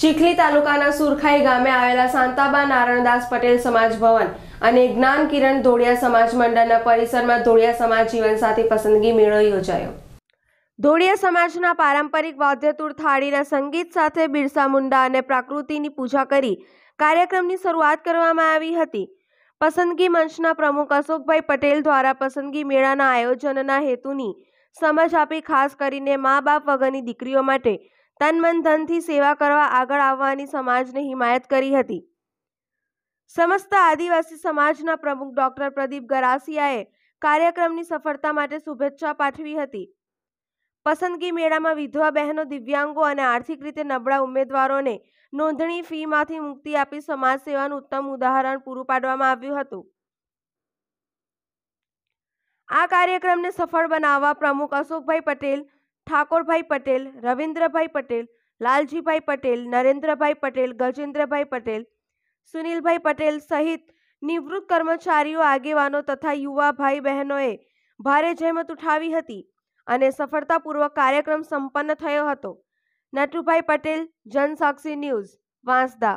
ચીખલી તાલુકાના સુરખાઈ ગામે આવેલા સાંતાબા નારણદાસ પટેલ સમાજ ભવન અને જ્ઞાન કિરણ ધોળિયા સમાજ મંડળના પરિસરમાં ધોળિયા સમાજ જીવન જીવનસાથી પસંદગી મેળો યોજાયો ધોળિયા સમાજના પારંપરિક વાદ્યતુર થાળીના સંગીત સાથે બિરસા મુંડા અને પ્રાકૃતિની પૂજા કરી કાર્યક્રમની શરૂઆત કરવામાં આવી હતી પસંદગી મંચના પ્રમુખ અશોકભાઈ પટેલ દ્વારા પસંદગી મેળાના આયોજનના હેતુની સમજ આપી ખાસ કરીને મા બાપ વગરની દીકરીઓ માટે તન મન ધનથી સેવા કરવા આગળ આવવાની સમાજને હિમાયત કરી હતી સમસ્ત આદિવાસી સમાજના પ્રમુખ ડોક્ટર પ્રદીપ ગરાસિયાએ કાર્યક્રમની સફળતા માટે શુભેચ્છા પાઠવી હતી પસંદગી મેળામાં વિધવા બહેનો દિવ્યાંગો અને આર્થિક રીતે નબળા ઉમેદવારોને નોંધણી ફીમાંથી મુક્તિ આપી સમાજ સેવાનું ઉત્તમ ઉદાહરણ પૂરું પાડવામાં આવ્યું હતું આ કાર્યક્રમને સફળ બનાવવા પ્રમુખ અશોકભાઈ પટેલ ઠાકોરભાઈ પટેલ રવિન્દ્રભાઈ પટેલ લાલજીભાઈ પટેલ નરેન્દ્રભાઈ પટેલ ગજેન્દ્રભાઈ પટેલ સુનિલભાઈ પટેલ સહિત નિવૃત્ત કર્મચારીઓ આગેવાનો તથા યુવા ભાઈ બહેનોએ ભારે જહેમત ઉઠાવી હતી અને સફળતાપૂર્વક કાર્યક્રમ સંપન્ન થયો હતો નટુભાઈ પટેલ જનસાક્ષી ન્યૂઝ વાંસદા